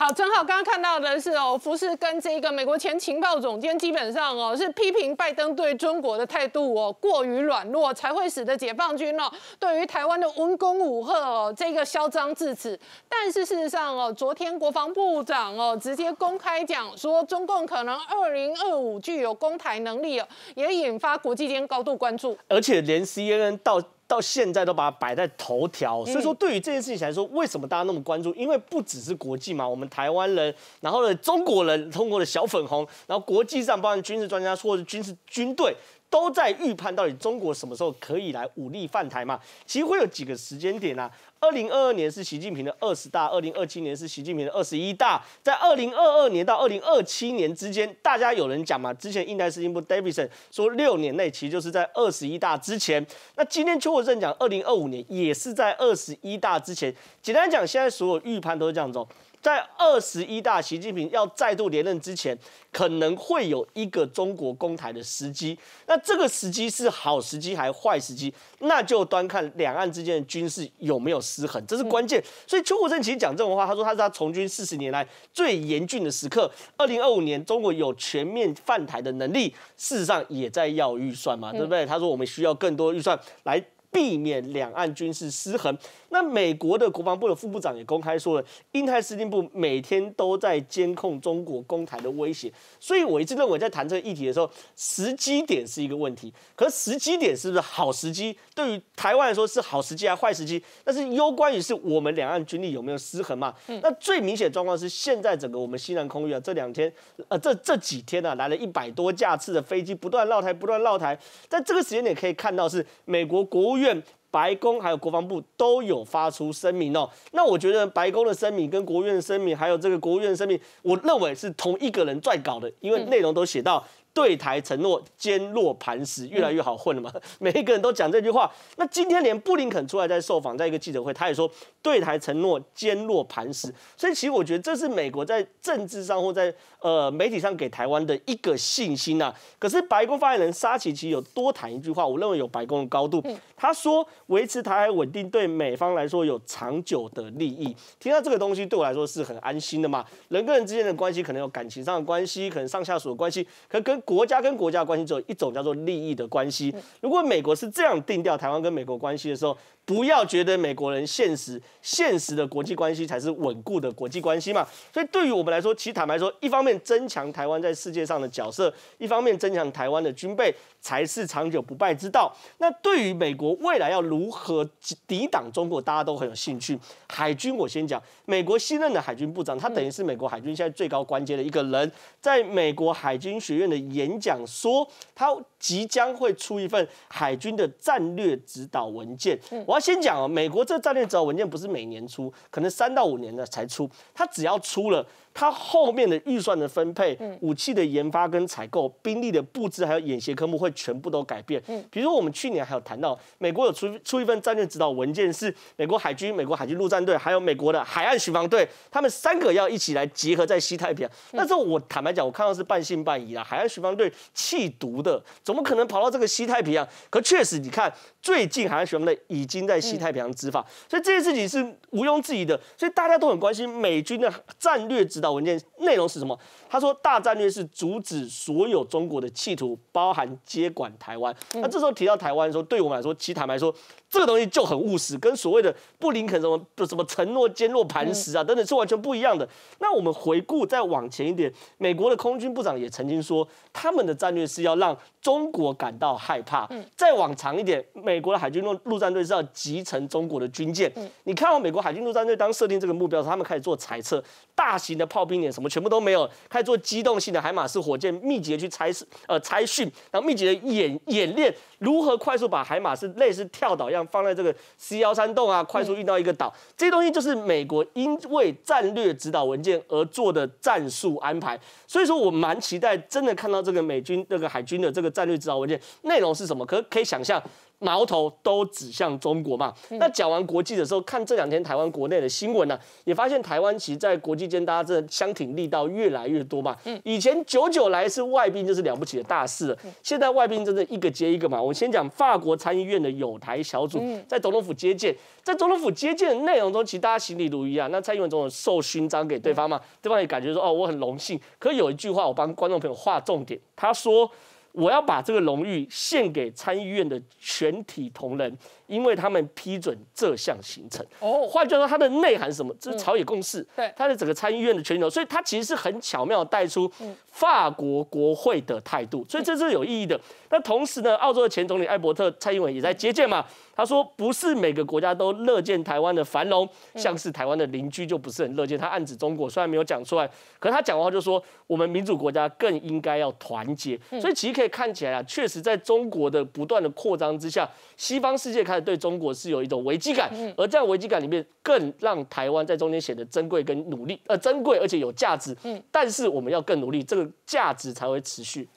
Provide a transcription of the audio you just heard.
好，正好刚刚看到的是哦，福斯跟这个美国前情报总监基本上哦是批评拜登对中国的态度哦过于软弱，才会使得解放军哦对于台湾的文攻武赫哦这个嚣张至此。但是事实上哦，昨天国防部长哦直接公开讲说，中共可能二零二五具有攻台能力哦，也引发国际间高度关注，而且连 CNN 到。到现在都把它摆在头条，所以说对于这件事情来说，为什么大家那么关注？因为不只是国际嘛，我们台湾人，然后呢，中国人通过的小粉红，然后国际上包括军事专家，或者是军事军队。都在预判到底中国什么时候可以来武力犯台嘛？其实会有几个时间点啊。二零二二年是习近平的二十大，二零二七年是习近平的二十一大。在二零二二年到二零二七年之间，大家有人讲嘛？之前印太司令部 Davidson 说六年内，其实就是在二十一大之前。那今天邱国正讲二零二五年也是在二十一大之前。简单讲，现在所有预判都是这样走。在二十一大，习近平要再度连任之前，可能会有一个中国攻台的时机。那这个时机是好时机还是坏时机，那就端看两岸之间的军事有没有失衡，这是关键。所以邱国正其实讲这种话，他说他是他从军四十年来最严峻的时刻。二零二五年，中国有全面犯台的能力，事实上也在要预算嘛，对不对？他说我们需要更多预算来。避免两岸军事失衡。那美国的国防部的副部长也公开说了，印太司令部每天都在监控中国攻台的威胁。所以我一直认为，在谈这个议题的时候，时机点是一个问题。可时机点是不是好时机，对于台湾来说是好时机还是坏时机？但是攸关于是我们两岸军力有没有失衡嘛？那最明显状况是，现在整个我们西南空域啊，这两天呃，这这几天啊，来了一百多架次的飞机，不断绕台，不断绕台。在这个时间点可以看到，是美国国务。院、白宫还有国防部都有发出声明哦。那我觉得白宫的声明、跟国务院的声明，还有这个国务院的声明，我认为是同一个人撰稿的，因为内容都写到。对台承诺坚若磐石，越来越好混了嘛？每一个人都讲这句话。那今天连布林肯出来在受访，在一个记者会，他也说对台承诺坚若磐石。所以其实我觉得这是美国在政治上或在呃媒体上给台湾的一个信心呐。可是白宫发言人沙琪其实有多谈一句话，我认为有白宫的高度。他说维持台海稳定对美方来说有长久的利益。听到这个东西对我来说是很安心的嘛。人跟人之间的关系可能有感情上的关系，可能上下属关系，可跟。国家跟国家关系只有一种叫做利益的关系。如果美国是这样定调台湾跟美国关系的时候，不要觉得美国人现实，现实的国际关系才是稳固的国际关系嘛。所以对于我们来说，其实坦白说，一方面增强台湾在世界上的角色，一方面增强台湾的军备，才是长久不败之道。那对于美国未来要如何抵挡中国，大家都很有兴趣。海军我先讲，美国新任的海军部长，他等于是美国海军现在最高官阶的一个人，在美国海军学院的。演讲说，他即将会出一份海军的战略指导文件。我要先讲哦，美国这战略指导文件不是每年出，可能三到五年的才出。他只要出了。它后面的预算的分配、武器的研发跟采购、兵力的布置，还有演习科目会全部都改变。嗯，比如我们去年还有谈到，美国有出出一份战略指导文件，是美国海军、美国海军陆战队，还有美国的海岸巡防队，他们三个要一起来结合在西太平洋。那时候我坦白讲，我看到是半信半疑啊，海岸巡防队弃毒的，怎么可能跑到这个西太平洋？可确实，你看最近海岸巡防队已经在西太平洋执法，所以这些事情是毋庸置疑的。所以大家都很关心美军的战略指导。文件内容是什么？他说大战略是阻止所有中国的企图，包含接管台湾。那这时候提到台湾的时候，对我们来说，其坦白说，这个东西就很务实，跟所谓的布林肯什么什么承诺坚若磐石啊等等是完全不一样的。那我们回顾再往前一点，美国的空军部长也曾经说，他们的战略是要让中国感到害怕。嗯，再往长一点，美国的海军陆陆战队是要集成中国的军舰。嗯，你看到美国海军陆战队当设定这个目标时，他们开始做猜测，大型的。炮兵连什么全部都没有，开做机动性的海马式火箭密集的去拆试呃拆训，然后密集的演演练如何快速把海马式类似跳岛一样放在这个 C 幺三洞啊，快速运到一个岛，这些东西就是美国因为战略指导文件而做的战术安排，所以说我蛮期待真的看到这个美军这个海军的这个战略指导文件内容是什么，可可以想象。矛头都指向中国嘛？那讲完国际的时候，看这两天台湾国内的新闻呢，也发现台湾其实在国际间大家这相挺力道越来越多嘛。嗯，以前九九来是外宾就是了不起的大事，现在外宾真的一个接一个嘛。我先讲法国参议院的友台小组在总统府接见，在总统府接见的内容中，其实大家心里都一样。那蔡英文总统授勋章给对方嘛，对方也感觉说哦我很荣幸。可有一句话，我帮观众朋友划重点，他说。我要把这个荣誉献给参议院的全体同仁，因为他们批准这项行程。哦，换句话说，它的内涵什么？这是朝野共识。对，它的整个参议院的全体，所以它其实是很巧妙带出法国国会的态度。所以这是有意义的。那同时呢，澳洲的前总理艾伯特蔡英文也在接见嘛，他说不是每个国家都乐见台湾的繁荣，像是台湾的邻居就不是很乐见。他暗指中国，虽然没有讲出来，可他讲的话就说我们民主国家更应该要团结。所以其实可以。看起来啊，确实在中国的不断的扩张之下，西方世界开始对中国是有一种危机感，而在危机感里面，更让台湾在中间显得珍贵跟努力，呃，珍贵而且有价值。但是我们要更努力，这个价值才会持续。